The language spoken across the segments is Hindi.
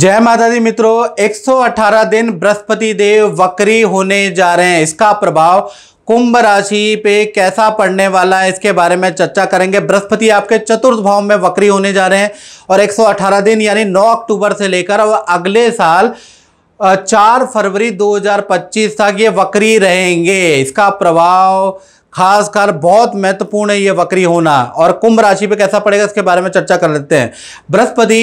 जय माता दी मित्रों 118 दिन बृहस्पति देव वक्री होने जा रहे हैं इसका प्रभाव कुंभ राशि पे कैसा पड़ने वाला है इसके बारे में चर्चा करेंगे बृहस्पति आपके चतुर्थ भाव में वक्री होने जा रहे हैं और 118 दिन यानी 9 अक्टूबर से लेकर अगले साल चार फरवरी 2025 तक ये वक्री रहेंगे इसका प्रभाव खासकर बहुत महत्वपूर्ण है ये वक्री होना और कुंभ राशि पे कैसा पड़ेगा इसके बारे में चर्चा कर लेते हैं बृहस्पति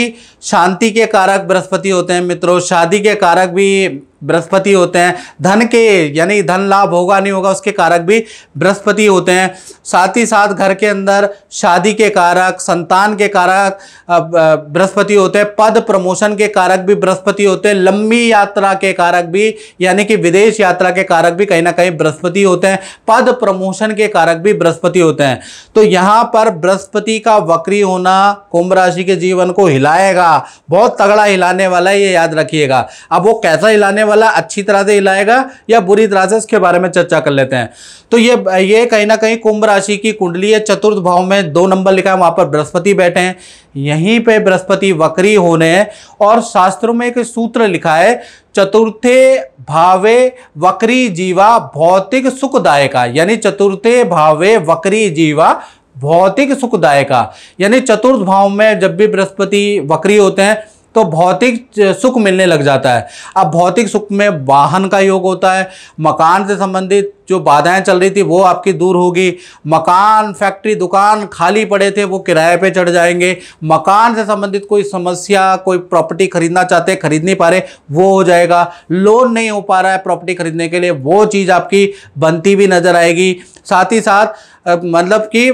शांति के कारक बृहस्पति होते हैं मित्रों शादी के कारक भी बृहस्पति होते हैं धन के यानी धन लाभ होगा नहीं होगा उसके कारक भी बृहस्पति होते हैं साथ ही साथ घर के अंदर शादी के कारक संतान के कारक बृहस्पति होते हैं पद प्रमोशन के कारक भी बृहस्पति होते हैं लंबी यात्रा के कारक भी यानी कि विदेश यात्रा के कारक भी कहीं ना कहीं बृहस्पति होते हैं पद प्रमोशन के कारक भी बृहस्पति होते हैं तो यहाँ पर बृहस्पति का वक्री होना कुंभ राशि के जीवन को हिलाएगा बहुत तगड़ा हिलाने वाला है ये याद रखिएगा अब वो कैसा हिलाने वाला अच्छी तरह से हिलाएगा या बुरी तरह से इसके बारे में चर्चा कर लेते हैं तो ये ये कहीं ना कहीं कुंभ राशि की कुंडली है चतुर्थ भाव में दो नंबर लिखा है वहाँ पर बृहस्पति बैठे हैं यहीं पे बृहस्पति वक्री होने हैं और शास्त्रों में एक सूत्र लिखा है चतुर्थे भावे वक्री जीवा भौतिक सुखदायक यानी चतुर्थे भावे वक्री जीवा भौतिक सुखदायक यानी चतुर्थ भाव में जब भी बृहस्पति वक्री होते हैं तो भौतिक सुख मिलने लग जाता है अब भौतिक सुख में वाहन का योग होता है मकान से संबंधित जो बाधाएं चल रही थी वो आपकी दूर होगी मकान फैक्ट्री दुकान खाली पड़े थे वो किराए पे चढ़ जाएंगे मकान से संबंधित कोई समस्या कोई प्रॉपर्टी खरीदना चाहते हैं खरीद नहीं पा रहे वो हो जाएगा लोन नहीं हो पा रहा है प्रॉपर्टी खरीदने के लिए वो चीज़ आपकी बनती भी नज़र आएगी साथ ही साथ मतलब कि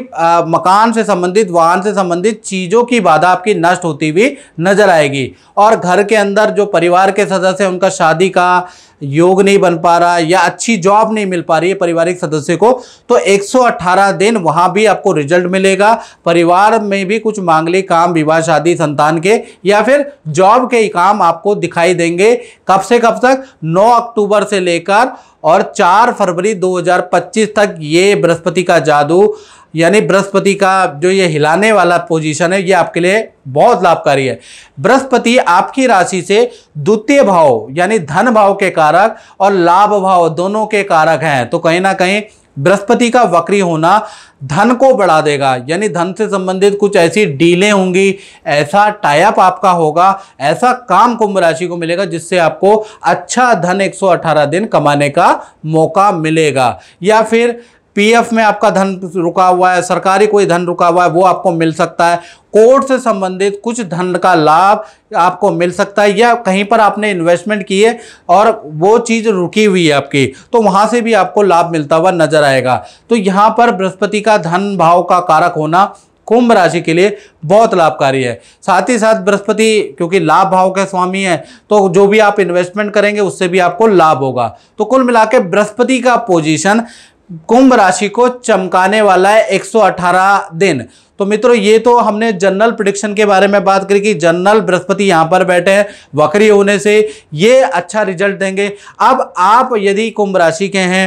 मकान से संबंधित वाहन से संबंधित चीज़ों की बाधा आपकी नष्ट होती हुई नज़र आएगी और घर के अंदर जो परिवार के सदस्य हैं उनका शादी का योग नहीं बन पा रहा या अच्छी जॉब नहीं मिल पा रही है पारिवारिक सदस्य को तो 118 दिन वहाँ भी आपको रिजल्ट मिलेगा परिवार में भी कुछ मांगलिक काम विवाह शादी संतान के या फिर जॉब के ही काम आपको दिखाई देंगे कब से कब तक 9 अक्टूबर से लेकर और 4 फरवरी 2025 तक ये बृहस्पति का जादू यानी बृहस्पति का जो ये हिलाने वाला पोजीशन है ये आपके लिए बहुत लाभकारी है बृहस्पति आपकी राशि से द्वितीय भाव यानी धन भाव के कारक और लाभ भाव दोनों के कारक हैं तो कहीं ना कहीं बृहस्पति का वक्री होना धन को बढ़ा देगा यानी धन से संबंधित कुछ ऐसी डीलें होंगी ऐसा टाइप आपका होगा ऐसा काम कुंभ राशि को मिलेगा जिससे आपको अच्छा धन 118 दिन कमाने का मौका मिलेगा या फिर पीएफ में आपका धन रुका हुआ है सरकारी कोई धन रुका हुआ है वो आपको मिल सकता है कोर्ट से संबंधित कुछ धन का लाभ आपको मिल सकता है या कहीं पर आपने इन्वेस्टमेंट किए और वो चीज़ रुकी हुई है आपकी तो वहाँ से भी आपको लाभ मिलता हुआ नजर आएगा तो यहाँ पर बृहस्पति का धन भाव का कारक होना कुंभ राशि के लिए बहुत लाभकारी है साथ ही साथ बृहस्पति क्योंकि लाभ भाव के स्वामी है तो जो भी आप इन्वेस्टमेंट करेंगे उससे भी आपको लाभ होगा तो कुल मिला बृहस्पति का पोजीशन कुंभ राशि को चमकाने वाला है 118 दिन तो मित्रों ये तो हमने जनरल प्रोडिक्शन के बारे में बात करी कि जनरल बृहस्पति यहाँ पर बैठे हैं वक्री होने से ये अच्छा रिजल्ट देंगे अब आप यदि कुंभ राशि के हैं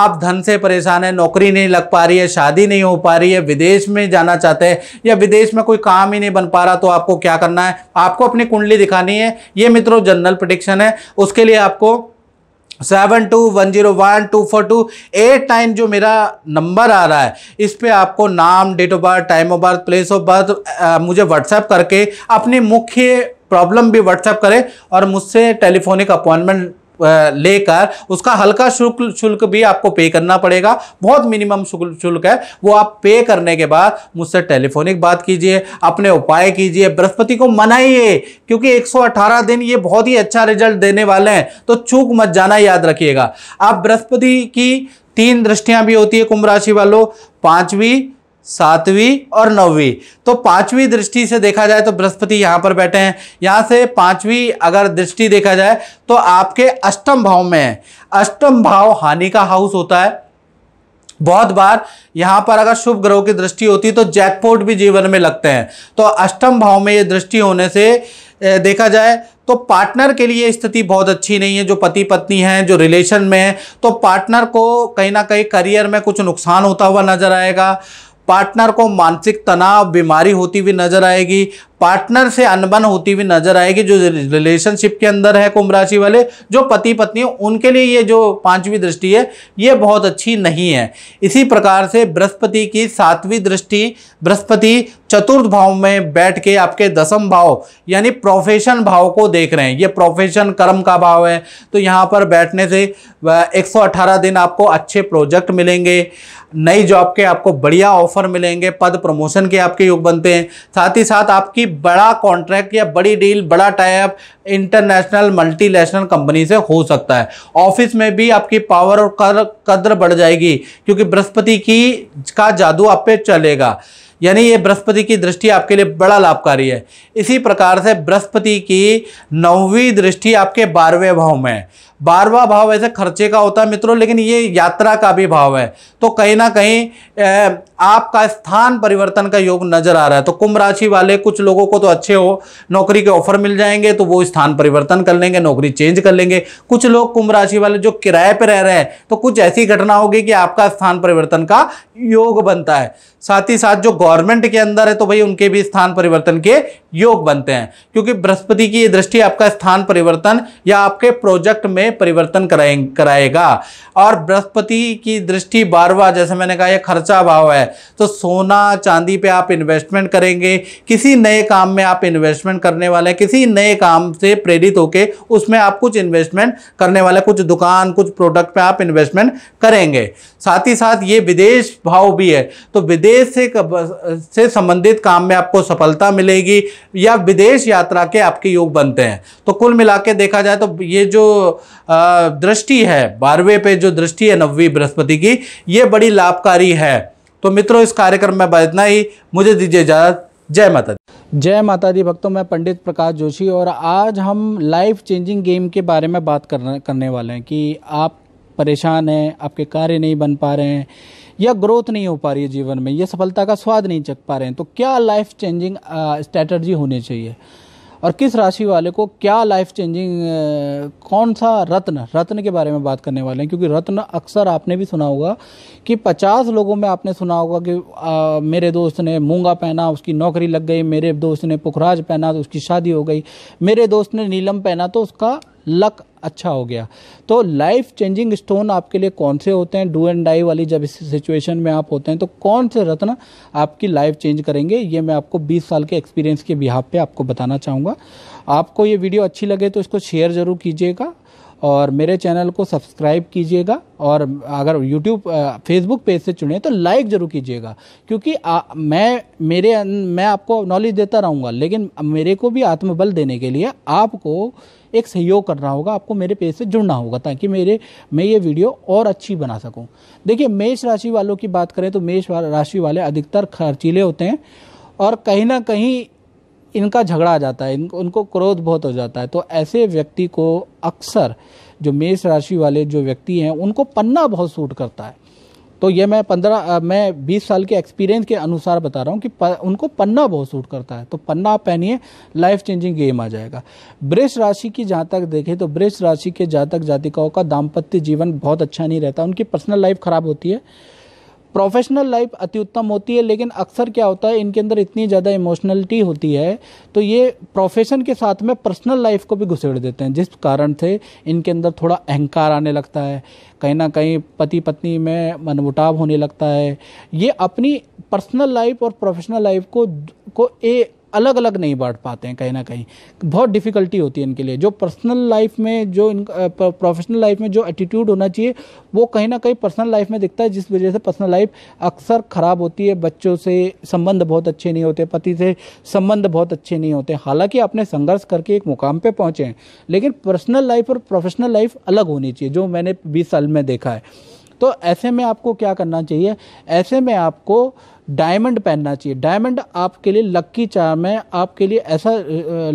आप धन से परेशान हैं नौकरी नहीं लग पा रही है शादी नहीं हो पा रही है विदेश में जाना चाहते हैं या विदेश में कोई काम ही नहीं बन पा रहा तो आपको क्या करना है आपको अपनी कुंडली दिखानी है ये मित्रों जनरल प्रडिक्शन है उसके लिए आपको seven two one zero one two four two eight nine जो मेरा नंबर आ रहा है इस पर आपको नाम date of birth time of birth place of birth मुझे व्हाट्सएप करके अपनी मुख्य प्रॉब्लम भी व्हाट्सएप करें और मुझसे टेलीफोनिक अपॉइंटमेंट लेकर उसका हल्का शुल्क शुल्क भी आपको पे करना पड़ेगा बहुत मिनिमम शुल्क है वो आप पे करने के बाद मुझसे टेलीफोनिक बात कीजिए अपने उपाय कीजिए बृहस्पति को मनाइए क्योंकि 118 दिन ये बहुत ही अच्छा रिजल्ट देने वाले हैं तो चूक मत जाना याद रखिएगा आप बृहस्पति की तीन दृष्टियां भी होती है कुंभ राशि वालों पांचवी सातवीं और नौवीं तो पांचवी दृष्टि से देखा जाए तो बृहस्पति यहाँ पर बैठे हैं यहाँ से पांचवी अगर दृष्टि देखा जाए तो आपके अष्टम भाव में है अष्टम भाव हानि का हाउस होता है बहुत बार यहाँ पर अगर शुभ ग्रहों की दृष्टि होती तो जैकपोर्ट भी जीवन में लगते हैं तो अष्टम भाव में ये दृष्टि होने से देखा जाए तो पार्टनर के लिए स्थिति बहुत अच्छी नहीं है जो पति पत्नी हैं जो रिलेशन में है तो पार्टनर को कहीं ना कहीं करियर में कुछ नुकसान होता हुआ नजर आएगा पार्टनर को मानसिक तनाव बीमारी होती हुई नजर आएगी पार्टनर से अनबन होती हुई नजर आएगी जो रिलेशनशिप के अंदर है कुंभ राशि वाले जो पति पत्नी उनके लिए ये जो पांचवी दृष्टि है ये बहुत अच्छी नहीं है इसी प्रकार से बृहस्पति की सातवीं दृष्टि बृहस्पति चतुर्थ भाव में बैठ के आपके दसम भाव यानी प्रोफेशन भाव को देख रहे हैं ये प्रोफेशन कर्म का भाव है तो यहाँ पर बैठने से 118 दिन आपको अच्छे प्रोजेक्ट मिलेंगे नई जॉब के आपको बढ़िया ऑफर मिलेंगे पद प्रमोशन के आपके योग बनते हैं साथ ही साथ आपकी बड़ा कॉन्ट्रैक्ट या बड़ी डील बड़ा टाइप इंटरनेशनल मल्टीनेशनल कंपनी से हो सकता है ऑफिस में भी आपकी पावर और कदर बढ़ जाएगी क्योंकि बृहस्पति की का जादू आप पे चलेगा यानी ये बृहस्पति की दृष्टि आपके लिए बड़ा लाभकारी है इसी प्रकार से बृहस्पति की नौवीं दृष्टि आपके बारहवें भाव में है बारवा भाव ऐसे खर्चे का होता है मित्रों लेकिन ये यात्रा का भी भाव है तो कहीं ना कहीं आपका स्थान परिवर्तन का योग नजर आ रहा है तो कुंभ राशि वाले कुछ लोगों को तो अच्छे हो नौकरी के ऑफर मिल जाएंगे तो वो स्थान परिवर्तन कर लेंगे नौकरी चेंज कर लेंगे कुछ लोग कुंभ राशि वाले जो किराए पर रह रहे हैं तो कुछ ऐसी घटना होगी कि आपका स्थान परिवर्तन का योग बनता है साथ ही साथ जो गवर्नमेंट के अंदर है तो भाई उनके भी स्थान परिवर्तन के योग बनते हैं क्योंकि बृहस्पति की दृष्टि आपका स्थान परिवर्तन या आपके प्रोजेक्ट में परिवर्तन कराए कराएगा और बृहस्पति की दृष्टि बारवा जैसे मैंने कहा यह खर्चा भाव है तो सोना चांदी पे आप इन्वेस्टमेंट करेंगे किसी नए काम में आप इन्वेस्टमेंट करने वाले हैं किसी नए काम से प्रेरित होकर उसमें आप कुछ इन्वेस्टमेंट करने वाले कुछ दुकान कुछ प्रोडक्ट पर आप इन्वेस्टमेंट करेंगे साथ ही साथ ये विदेश भाव भी है तो विदेश से संबंधित काम में आपको सफलता मिलेगी या विदेश यात्रा के आपके योग बनते हैं तो कुल मिला देखा जाए तो ये जो दृष्टि है बारहवें पे जो दृष्टि है नब्बे बृहस्पति की ये बड़ी लाभकारी है तो मित्रों इस कार्यक्रम में इतना ही मुझे दीजिए इजाज़त जय माता दी जय माता दी भक्तों मैं पंडित प्रकाश जोशी और आज हम लाइफ चेंजिंग गेम के बारे में बात करने वाले हैं कि आप परेशान हैं आपके कार्य नहीं बन पा रहे हैं या ग्रोथ नहीं हो पा रही है जीवन में या सफलता का स्वाद नहीं चख पा रहे हैं तो क्या लाइफ चेंजिंग स्ट्रैटर्जी होनी चाहिए और किस राशि वाले को क्या लाइफ चेंजिंग कौन सा रत्न रत्न के बारे में बात करने वाले हैं क्योंकि रत्न अक्सर आपने भी सुना होगा कि पचास लोगों में आपने सुना होगा कि आ, मेरे दोस्त ने मूंगा पहना उसकी नौकरी लग गई मेरे दोस्त ने पुखराज पहना तो उसकी शादी हो गई मेरे दोस्त ने नीलम पहना तो उसका लक अच्छा हो गया तो लाइफ चेंजिंग स्टोन आपके लिए कौन से होते हैं डू एंड डाई वाली जब इस सिचुएशन में आप होते हैं तो कौन से रत्न आपकी लाइफ चेंज करेंगे ये मैं आपको 20 साल के एक्सपीरियंस के बिहाव पे आपको बताना चाहूँगा आपको ये वीडियो अच्छी लगे तो इसको शेयर ज़रूर कीजिएगा और मेरे चैनल को सब्सक्राइब कीजिएगा और अगर यूट्यूब फेसबुक पेज से चुने तो लाइक ज़रूर कीजिएगा क्योंकि आ, मैं मेरे अं, मैं आपको नॉलेज देता रहूँगा लेकिन मेरे को भी आत्मबल देने के लिए आपको एक सहयोग करना होगा आपको मेरे पेज से जुड़ना होगा ताकि मेरे मैं ये वीडियो और अच्छी बना सकूँ देखिए मेष राशि वालों की बात करें तो मेष राशि वाले अधिकतर खर्चीले होते हैं और कहीं ना कहीं इनका झगड़ा आ जाता है इन उनको क्रोध बहुत हो जाता है तो ऐसे व्यक्ति को अक्सर जो मेष राशि वाले जो व्यक्ति हैं उनको पन्ना बहुत सूट करता है तो ये मैं पंद्रह मैं बीस साल के एक्सपीरियंस के अनुसार बता रहा हूँ कि प, उनको पन्ना बहुत सूट करता है तो पन्ना आप पहनिए लाइफ चेंजिंग गेम आ जाएगा वृक्ष राशि की जहाँ तक देखें तो वृक्ष राशि के जातक जातिकाओं का दाम्पत्य जीवन बहुत अच्छा नहीं रहता उनकी पर्सनल लाइफ खराब होती है प्रोफेशनल लाइफ अति उत्तम होती है लेकिन अक्सर क्या होता है इनके अंदर इतनी ज़्यादा इमोशनलिटी होती है तो ये प्रोफेशन के साथ में पर्सनल लाइफ को भी घुसेड़ देते हैं जिस कारण से इनके अंदर थोड़ा अहंकार आने लगता है कहीं ना कहीं पति पत्नी में मनमुटाव होने लगता है ये अपनी पर्सनल लाइफ और प्रोफेशनल लाइफ को को ए अलग अलग नहीं बांट पाते हैं कहीं ना कहीं बहुत डिफ़िकल्टी होती है इनके लिए जो पर्सनल लाइफ में जो इन प्रोफेशनल लाइफ में जो एटीट्यूड होना चाहिए वो कहीं ना कहीं पर्सनल लाइफ में दिखता है जिस वजह से पर्सनल लाइफ अक्सर ख़राब होती है बच्चों से संबंध बहुत अच्छे नहीं होते पति से संबंध बहुत अच्छे नहीं होते हालांकि आपने संघर्ष करके एक मुकाम पर पहुँचे हैं लेकिन पर्सनल लाइफ और प्रोफेशनल लाइफ अलग होनी चाहिए जो मैंने बीस साल में देखा है तो ऐसे में आपको क्या करना चाहिए ऐसे में आपको डायमंड पहनना चाहिए डायमंड आपके लिए लक्की चार्म है आपके लिए ऐसा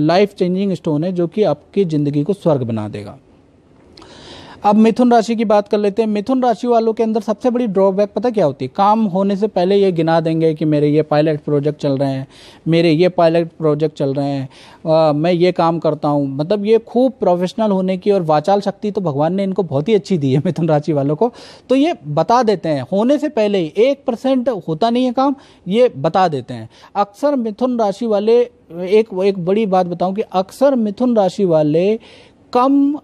लाइफ चेंजिंग स्टोन है जो कि आपकी ज़िंदगी को स्वर्ग बना देगा अब मिथुन राशि की बात कर लेते हैं मिथुन राशि वालों के अंदर सबसे बड़ी ड्रॉबैक पता क्या होती है काम होने से पहले ये गिना देंगे कि मेरे ये पायलट प्रोजेक्ट चल रहे हैं मेरे ये पायलट प्रोजेक्ट चल रहे हैं आ, मैं ये काम करता हूँ मतलब ये खूब प्रोफेशनल होने की और वाचाल शक्ति तो भगवान ने इनको बहुत ही अच्छी दी है मिथुन राशि वालों को तो ये बता देते हैं होने से पहले ही एक परसेंट होता नहीं है काम ये बता देते हैं अक्सर मिथुन राशि वाले एक एक बड़ी बात बताऊं कि अक्सर मिथुन राशि वाले कम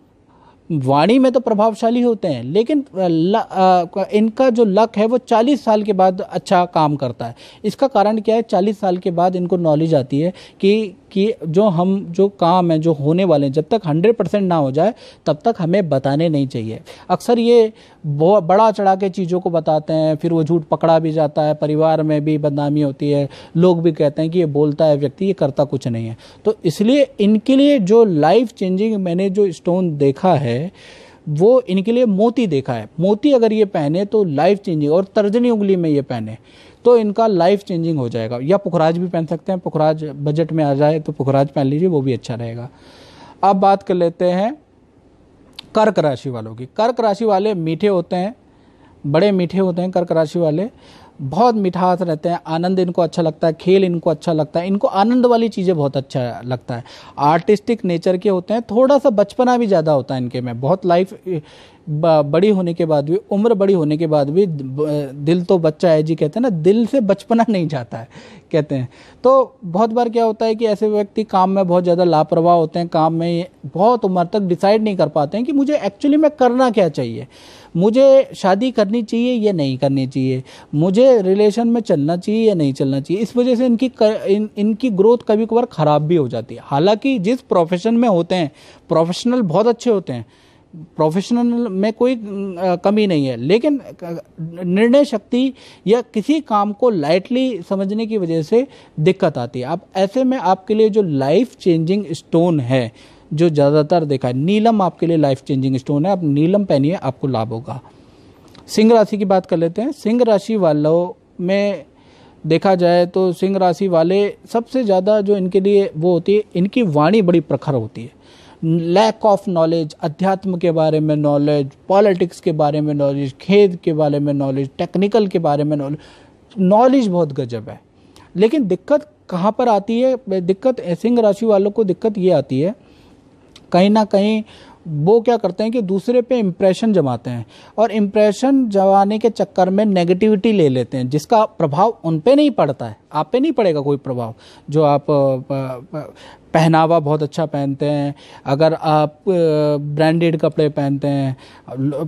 वाणी में तो प्रभावशाली होते हैं लेकिन ल, आ, इनका जो लक है वो 40 साल के बाद अच्छा काम करता है इसका कारण क्या है 40 साल के बाद इनको नॉलेज आती है कि कि जो हम जो काम है जो होने वाले हैं जब तक 100 परसेंट ना हो जाए तब तक हमें बताने नहीं चाहिए अक्सर ये बड़ा चढ़ा के चीज़ों को बताते हैं फिर वो झूठ पकड़ा भी जाता है परिवार में भी बदनामी होती है लोग भी कहते हैं कि ये बोलता है व्यक्ति ये करता कुछ नहीं है तो इसलिए इनके लिए जो लाइफ चेंजिंग मैंने जो स्टोन देखा है है वो इनके लिए मोती देखा है मोती अगर ये पहने तो लाइफ चेंजिंग और तर्जनी उंगली में ये पहने तो इनका लाइफ चेंजिंग हो जाएगा या पुखराज भी पहन सकते हैं पुखराज बजट में आ जाए तो पुखराज पहन लीजिए वो भी अच्छा रहेगा अब बात कर लेते हैं कर्क राशि वालों की कर्क राशि वाले मीठे होते हैं बड़े मीठे होते हैं कर्क राशि वाले बहुत मिठास रहते हैं आनंद इनको अच्छा लगता है खेल इनको अच्छा लगता है इनको आनंद वाली चीज़ें बहुत अच्छा लगता है आर्टिस्टिक नेचर के होते हैं थोड़ा सा बचपना भी ज़्यादा होता है इनके में बहुत लाइफ बड़ी होने के बाद भी उम्र बड़ी होने के बाद भी दिल तो बच्चा है जी कहते हैं ना दिल से बचपना नहीं जाता है कहते हैं तो बहुत बार क्या होता है कि ऐसे व्यक्ति काम में बहुत ज़्यादा लापरवाह होते हैं काम में बहुत उम्र तक डिसाइड नहीं कर पाते हैं कि मुझे एक्चुअली में करना क्या चाहिए मुझे शादी करनी चाहिए या नहीं करनी चाहिए मुझे रिलेशन में चलना चाहिए या नहीं चलना चाहिए इस वजह से इनकी कर, इन, इनकी ग्रोथ कभी कभार ख़राब भी हो जाती है हालांकि जिस प्रोफेशन में होते हैं प्रोफेशनल बहुत अच्छे होते हैं प्रोफेशनल में कोई कमी नहीं है लेकिन निर्णय शक्ति या किसी काम को लाइटली समझने की वजह से दिक्कत आती है आप ऐसे में आपके लिए जो लाइफ चेंजिंग स्टोन है जो ज़्यादातर देखा है नीलम आपके लिए लाइफ चेंजिंग स्टोन है आप नीलम पहनिए आपको लाभ होगा सिंह राशि की बात कर लेते हैं सिंह राशि वालों में देखा जाए तो सिंह राशि वाले सबसे ज़्यादा जो इनके लिए वो होती है इनकी वाणी बड़ी प्रखर होती है लैक ऑफ नॉलेज अध्यात्म के बारे में नॉलेज पॉलिटिक्स के बारे में नॉलेज खेद के बारे में नॉलेज टेक्निकल के बारे में नॉलेज नॉलेज बहुत गजब है लेकिन दिक्कत कहाँ पर आती है दिक्कत सिंह राशि वालों को दिक्कत ये आती है कहीं ना कहीं वो क्या करते हैं कि दूसरे पे इम्प्रेशन जमाते हैं और इम्प्रेशन जमाने के चक्कर में नेगेटिविटी ले लेते हैं जिसका प्रभाव उन पे नहीं पड़ता है आप पे नहीं पड़ेगा कोई प्रभाव जो आप पहनावा बहुत अच्छा पहनते हैं अगर आप ब्रांडेड कपड़े पहनते हैं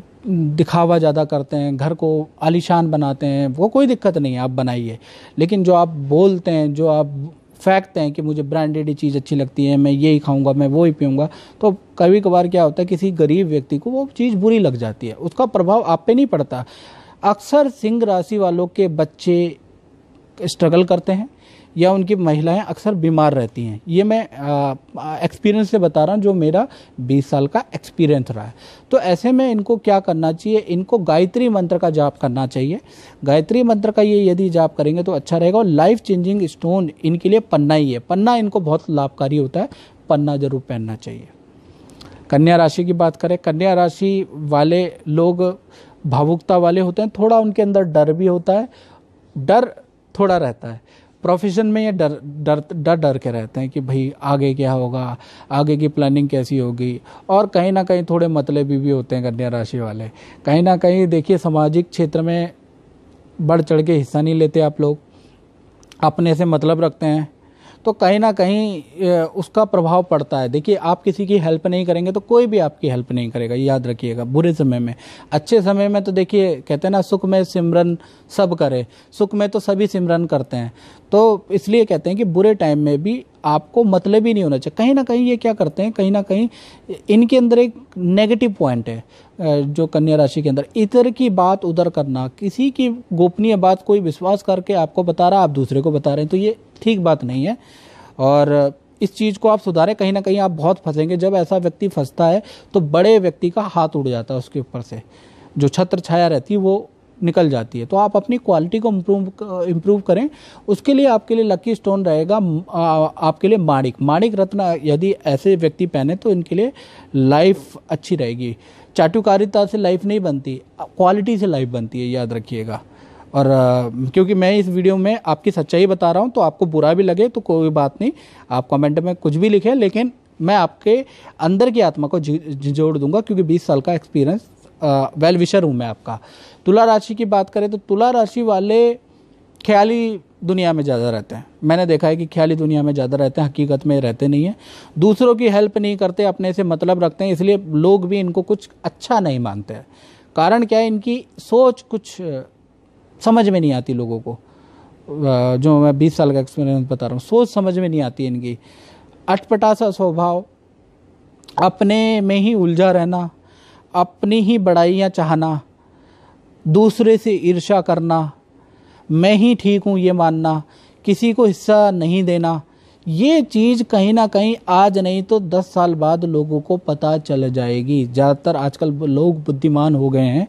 दिखावा ज़्यादा करते हैं घर को आलीशान बनाते हैं वो कोई दिक्कत नहीं है आप बनाइए लेकिन जो आप बोलते हैं जो आप फेंकते हैं कि मुझे ब्रांडेड ही चीज़ अच्छी लगती है मैं यही खाऊंगा मैं वो ही पीऊँगा तो कभी कभार क्या होता है किसी गरीब व्यक्ति को वो चीज़ बुरी लग जाती है उसका प्रभाव आप पे नहीं पड़ता अक्सर सिंह राशि वालों के बच्चे स्ट्रगल करते हैं या उनकी महिलाएं अक्सर बीमार रहती हैं ये मैं एक्सपीरियंस से बता रहा हूँ जो मेरा 20 साल का एक्सपीरियंस रहा है तो ऐसे में इनको क्या करना चाहिए इनको गायत्री मंत्र का जाप करना चाहिए गायत्री मंत्र का ये यदि जाप करेंगे तो अच्छा रहेगा और लाइफ चेंजिंग स्टोन इनके लिए पन्ना ही है पन्ना इनको बहुत लाभकारी होता है पन्ना जरूर पहनना चाहिए कन्या राशि की बात करें कन्या राशि वाले लोग भावुकता वाले होते हैं थोड़ा उनके अंदर डर भी होता है डर थोड़ा रहता है प्रोफेशन में ये डर डर डर डर के रहते हैं कि भाई आगे क्या होगा आगे की प्लानिंग कैसी होगी और कहीं ना कहीं थोड़े भी, भी होते हैं कन्या राशि वाले कहीं ना कहीं देखिए सामाजिक क्षेत्र में बढ़ चढ़ के हिस्सा नहीं लेते आप लोग अपने से मतलब रखते हैं तो कहीं ना कहीं उसका प्रभाव पड़ता है देखिए आप किसी की हेल्प नहीं करेंगे तो कोई भी आपकी हेल्प नहीं करेगा याद रखिएगा बुरे समय में अच्छे समय में तो देखिए कहते हैं ना सुख में सिमरन सब करे सुख में तो सभी सिमरन करते हैं तो इसलिए कहते हैं कि बुरे टाइम में भी आपको मतलब ही नहीं होना चाहिए कहीं ना कहीं ये क्या करते हैं कहीं ना कहीं इनके अंदर एक नेगेटिव पॉइंट है जो कन्या राशि के अंदर इधर की बात उधर करना किसी की गोपनीय बात कोई विश्वास करके आपको बता रहा आप दूसरे को बता रहे हैं तो ये ठीक बात नहीं है और इस चीज़ को आप सुधारें कहीं ना कहीं आप बहुत फंसेंगे जब ऐसा व्यक्ति फंसता है तो बड़े व्यक्ति का हाथ उड़ जाता है उसके ऊपर से जो छत्र छाया रहती है वो निकल जाती है तो आप अपनी क्वालिटी को इम्प्रूव इम्प्रूव करें उसके लिए आपके लिए लकी स्टोन रहेगा आपके लिए माणिक माणिक रत्न यदि ऐसे व्यक्ति पहने तो इनके लिए लाइफ अच्छी रहेगी चाटुकारिता से लाइफ नहीं बनती क्वालिटी से लाइफ बनती है याद रखिएगा और क्योंकि मैं इस वीडियो में आपकी सच्चाई बता रहा हूँ तो आपको बुरा भी लगे तो कोई बात नहीं आप कमेंट में कुछ भी लिखें लेकिन मैं आपके अंदर की आत्मा को जोड़ दूंगा क्योंकि 20 साल का एक्सपीरियंस वेल विशर हूँ मैं आपका तुला राशि की बात करें तो तुला राशि वाले ख्याली दुनिया में ज़्यादा रहते हैं मैंने देखा है कि ख्याली दुनिया में ज़्यादा रहते हैं हकीकत में रहते नहीं हैं दूसरों की हेल्प नहीं करते अपने से मतलब रखते हैं इसलिए लोग भी इनको कुछ अच्छा नहीं मानते हैं कारण क्या है इनकी सोच कुछ समझ में नहीं आती लोगों को जो मैं बीस साल का एक्सपीरियंस बता रहा हूँ सोच समझ में नहीं आती इनकी अटपटा सा स्वभाव अपने में ही उलझा रहना अपनी ही बड़ाइयाँ चाहना दूसरे से ईर्षा करना मैं ही ठीक हूँ ये मानना किसी को हिस्सा नहीं देना ये चीज़ कहीं ना कहीं आज नहीं तो दस साल बाद लोगों को पता चल जाएगी ज़्यादातर आजकल लोग बुद्धिमान हो गए हैं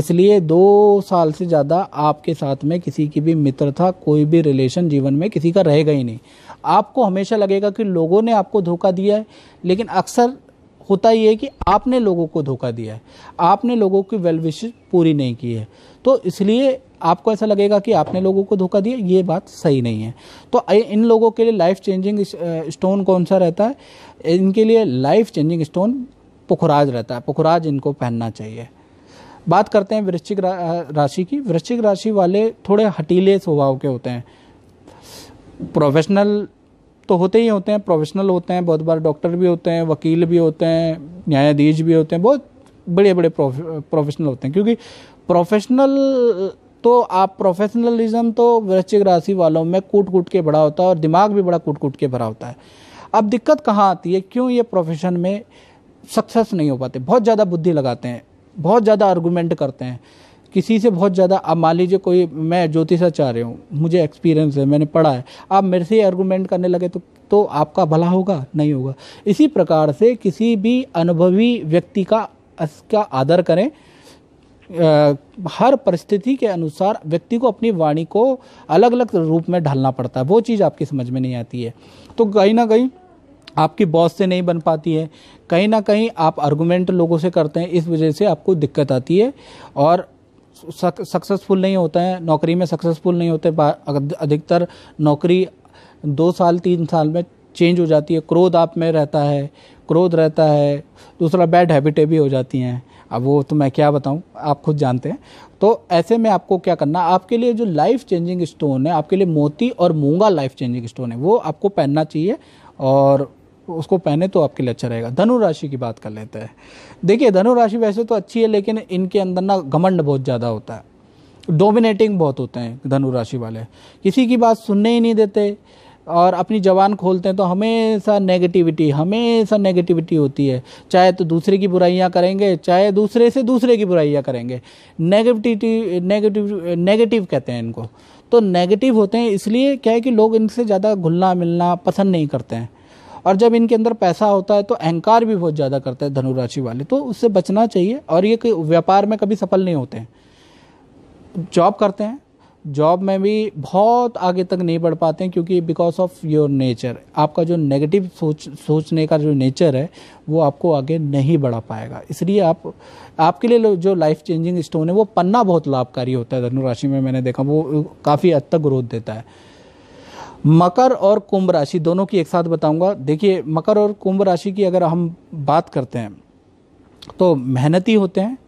इसलिए दो साल से ज़्यादा आपके साथ में किसी की भी मित्रता कोई भी रिलेशन जीवन में किसी का रहेगा ही नहीं आपको हमेशा लगेगा कि लोगों ने आपको धोखा दिया है लेकिन अक्सर होता ही है कि आपने लोगों को धोखा दिया है आपने लोगों की वेल विश पूरी नहीं की है तो इसलिए आपको ऐसा लगेगा कि आपने लोगों को धोखा दिया ये बात सही नहीं है तो इन लोगों के लिए लाइफ चेंजिंग स्टोन कौन सा रहता है इनके लिए लाइफ चेंजिंग स्टोन पुखराज रहता है पुखराज इनको पहनना चाहिए बात करते हैं वृश्चिक राशि की वृश्चिक राशि वाले थोड़े हटीले स्वभाव के होते हैं प्रोफेशनल तो होते ही होते हैं प्रोफेशनल होते हैं बहुत बार डॉक्टर भी होते हैं वकील भी होते हैं न्यायाधीश भी होते हैं बहुत बड़े बड़े प्रोफेशनल होते हैं क्योंकि प्रोफेशनल तो आप प्रोफेशनलिज्म तो वृश्चिक राशि वालों में कूट कूट के बड़ा होता है और दिमाग भी बड़ा कूट कूट के भरा होता है अब दिक्कत कहाँ आती है क्यों ये प्रोफेशन में सक्सेस नहीं हो पाते बहुत ज़्यादा बुद्धि लगाते हैं बहुत ज़्यादा आर्गूमेंट करते हैं किसी से बहुत ज़्यादा अब मान लीजिए कोई मैं ज्योतिषाचार्य हूँ मुझे एक्सपीरियंस है मैंने पढ़ा है आप मेरे से आर्गूमेंट करने लगे तो तो आपका भला होगा नहीं होगा इसी प्रकार से किसी भी अनुभवी व्यक्ति का इसका आदर करें आ, हर परिस्थिति के अनुसार व्यक्ति को अपनी वाणी को अलग अलग रूप में ढालना पड़ता है वो चीज़ आपकी समझ में नहीं आती है तो कहीं ना कहीं आपकी बॉस से नहीं बन पाती है कहीं ना कहीं आप आर्गूमेंट लोगों से करते हैं इस वजह से आपको दिक्कत आती है और सक्सेसफुल नहीं होते हैं नौकरी में सक्सेसफुल नहीं होते अधिकतर नौकरी दो साल तीन साल में चेंज हो जाती है क्रोध आप में रहता है क्रोध रहता है दूसरा बैड हैबिटें भी हो जाती हैं अब वो तो मैं क्या बताऊं आप खुद जानते हैं तो ऐसे में आपको क्या करना आपके लिए जो लाइफ चेंजिंग स्टोन है आपके लिए मोती और मूंगा लाइफ चेंजिंग स्टोन है वो आपको पहनना चाहिए और उसको पहने तो आपके लिए अच्छा रहेगा धनु राशि की बात कर लेते हैं देखिए धनु राशि वैसे तो अच्छी है लेकिन इनके अंदर ना घमंड बहुत ज़्यादा होता है डोमिनेटिंग बहुत होते हैं धनु राशि वाले किसी की बात सुनने ही नहीं देते और अपनी जबान खोलते हैं तो हमेशा नेगेटिविटी हमेशा नेगेटिविटी होती है चाहे तो दूसरे की बुराइयां करेंगे चाहे दूसरे से दूसरे की बुराइयां करेंगे नेगेटिविटी नेगेटिव नेगेटिव कहते हैं इनको तो नेगेटिव होते हैं इसलिए क्या है कि लोग इनसे ज़्यादा घुलना मिलना पसंद नहीं करते हैं और जब इनके अंदर पैसा होता है तो अहंकार भी बहुत ज़्यादा करते हैं धनुराशि वाले तो उससे बचना चाहिए और ये व्यापार में कभी सफल नहीं होते हैं जॉब करते हैं जॉब में भी बहुत आगे तक नहीं बढ़ पाते हैं क्योंकि बिकॉज ऑफ योर नेचर आपका जो नेगेटिव सोच सोचने का जो नेचर है वो आपको आगे नहीं बढ़ा पाएगा इसलिए आप आपके लिए जो लाइफ चेंजिंग स्टोन है वो पन्ना बहुत लाभकारी होता है धनुराशि में मैंने देखा वो काफ़ी हद तक ग्रोथ देता है मकर और कुंभ राशि दोनों की एक साथ बताऊंगा देखिए मकर और कुंभ राशि की अगर हम बात करते हैं तो मेहनती होते हैं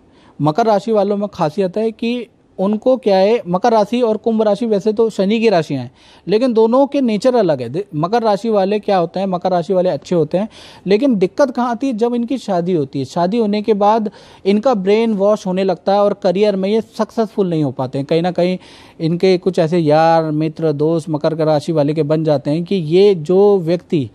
मकर राशि वालों में खासियत है कि उनको क्या है मकर राशि और कुंभ राशि वैसे तो शनि की राशियां हैं लेकिन दोनों के नेचर अलग है मकर राशि वाले क्या होते हैं मकर राशि वाले अच्छे होते हैं लेकिन दिक्कत कहाँ आती है जब इनकी शादी होती है शादी होने के बाद इनका ब्रेन वॉश होने लगता है और करियर में ये सक्सेसफुल नहीं हो पाते हैं कहीं ना कहीं इनके कुछ ऐसे यार मित्र दोस्त मकर राशि वाले के बन जाते हैं कि ये जो व्यक्ति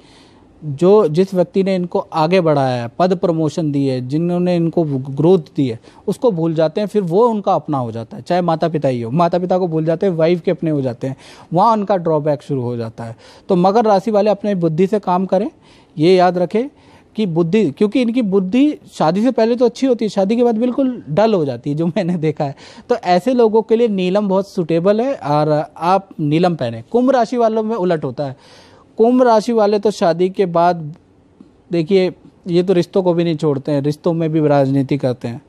जो जिस व्यक्ति ने इनको आगे बढ़ाया है पद प्रमोशन दी है जिन्होंने इनको ग्रोथ दी है उसको भूल जाते हैं फिर वो उनका अपना हो जाता है चाहे माता पिता ही हो माता पिता को भूल जाते हैं वाइफ के अपने हो जाते हैं वहाँ उनका ड्रॉबैक शुरू हो जाता है तो मगर राशि वाले अपने बुद्धि से काम करें ये याद रखें कि बुद्धि क्योंकि इनकी बुद्धि शादी से पहले तो अच्छी होती है शादी के बाद बिल्कुल डल हो जाती है जो मैंने देखा है तो ऐसे लोगों के लिए नीलम बहुत सुटेबल है और आप नीलम पहने कुंभ राशि वालों में उलट होता है कुंभ राशि वाले तो शादी के बाद देखिए ये तो रिश्तों को भी नहीं छोड़ते हैं रिश्तों में भी राजनीति करते हैं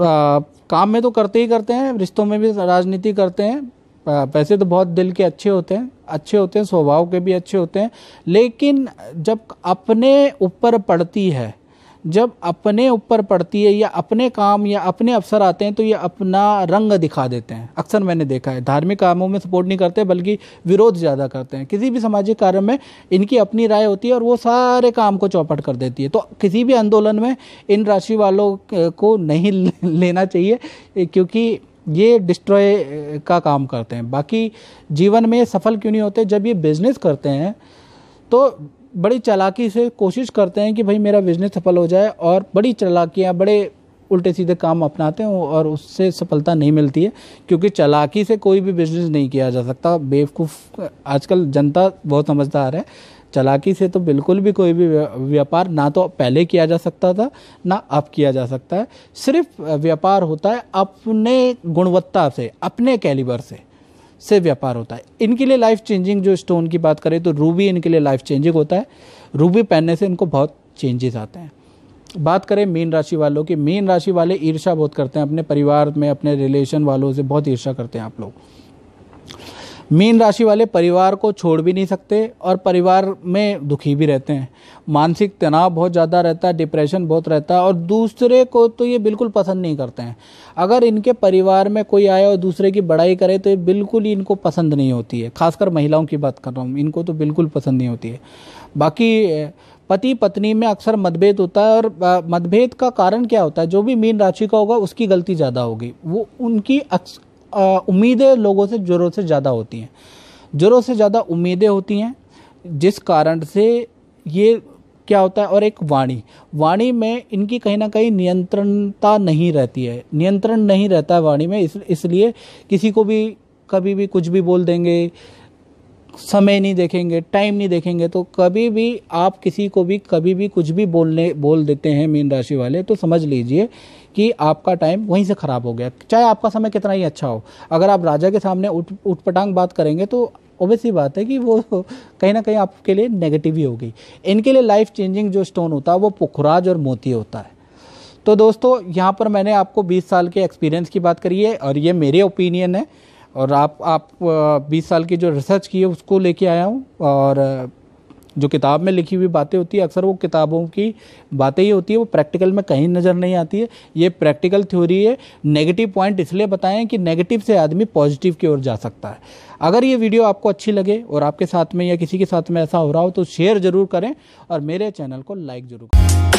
आ, काम में तो करते ही करते हैं रिश्तों में भी राजनीति करते हैं पैसे तो बहुत दिल के अच्छे होते हैं अच्छे होते हैं स्वभाव के भी अच्छे होते हैं लेकिन जब अपने ऊपर पड़ती है जब अपने ऊपर पड़ती है या अपने काम या अपने अवसर आते हैं तो ये अपना रंग दिखा देते हैं अक्सर मैंने देखा है धार्मिक कामों में सपोर्ट नहीं करते बल्कि विरोध ज़्यादा करते हैं किसी भी सामाजिक कार्य में इनकी अपनी राय होती है और वो सारे काम को चौपट कर देती है तो किसी भी आंदोलन में इन राशि वालों को नहीं लेना चाहिए क्योंकि ये डिस्ट्रॉय का काम करते हैं बाकी जीवन में सफल क्यों नहीं होते जब ये बिजनेस करते हैं तो बड़ी चालाकी से कोशिश करते हैं कि भाई मेरा बिजनेस सफल हो जाए और बड़ी चालाकियाँ बड़े उल्टे सीधे काम अपनाते हैं और उससे सफलता नहीं मिलती है क्योंकि चालाकी से कोई भी बिजनेस नहीं किया जा सकता बेवकूफ़ आजकल जनता बहुत समझदार है चालाकी से तो बिल्कुल भी कोई भी व्यापार ना तो पहले किया जा सकता था ना अब किया जा सकता है सिर्फ व्यापार होता है अपने गुणवत्ता से अपने कैलिबर से से व्यापार होता है इनके लिए लाइफ चेंजिंग जो स्टोन की बात करें तो रूबी इनके लिए लाइफ चेंजिंग होता है रूबी पहनने से इनको बहुत चेंजेस आते हैं बात करें मीन राशि वालों की मीन राशि वाले ईर्षा बहुत करते हैं अपने परिवार में अपने रिलेशन वालों से बहुत ईर्षा करते हैं आप लोग मीन राशि वाले परिवार को छोड़ भी नहीं सकते और परिवार में दुखी भी रहते हैं मानसिक तनाव बहुत ज़्यादा रहता है डिप्रेशन बहुत रहता है और दूसरे को तो ये बिल्कुल पसंद नहीं करते हैं अगर इनके परिवार में कोई आए और दूसरे की बड़ाई करे तो ये बिल्कुल ही इनको पसंद नहीं होती है खासकर महिलाओं की बात कर रहा हूँ इनको तो बिल्कुल पसंद नहीं होती है बाकी पति पत्नी में अक्सर मतभेद होता है और मतभेद का कारण क्या होता है जो भी मीन राशि का होगा उसकी गलती ज़्यादा होगी वो उनकी उम्मीदें लोगों से जोरों से ज़्यादा होती हैं ज़ोरों से ज़्यादा उम्मीदें होती हैं जिस कारण से ये क्या होता है और एक वाणी वाणी में इनकी कहीं ना कहीं नियंत्रणता नहीं रहती है नियंत्रण नहीं रहता है वाणी में इस इसलिए किसी को भी कभी भी कुछ भी बोल देंगे समय नहीं देखेंगे टाइम नहीं देखेंगे तो कभी भी आप किसी को भी कभी भी कुछ भी बोलने बोल देते हैं मीन राशि वाले तो समझ लीजिए कि आपका टाइम वहीं से ख़राब हो गया चाहे आपका समय कितना ही अच्छा हो अगर आप राजा के सामने उठ उठपटांग बात करेंगे तो ऑब्वियस ही बात है कि वो कहीं ना कहीं आपके लिए नेगेटिव ही होगी इनके लिए लाइफ चेंजिंग जो स्टोन होता है वो पुखराज और मोती होता है तो दोस्तों यहाँ पर मैंने आपको 20 साल के एक्सपीरियंस की बात करी है और ये मेरे ओपिनियन है और आप आप बीस साल की जो रिसर्च की है उसको लेके आया हूँ और जो किताब में लिखी हुई बातें होती है अक्सर वो किताबों की बातें ही होती है वो प्रैक्टिकल में कहीं नज़र नहीं आती है ये प्रैक्टिकल थ्योरी है नेगेटिव पॉइंट इसलिए बताएं कि नेगेटिव से आदमी पॉजिटिव की ओर जा सकता है अगर ये वीडियो आपको अच्छी लगे और आपके साथ में या किसी के साथ में ऐसा हो रहा हो तो शेयर ज़रूर करें और मेरे चैनल को लाइक ज़रूर करें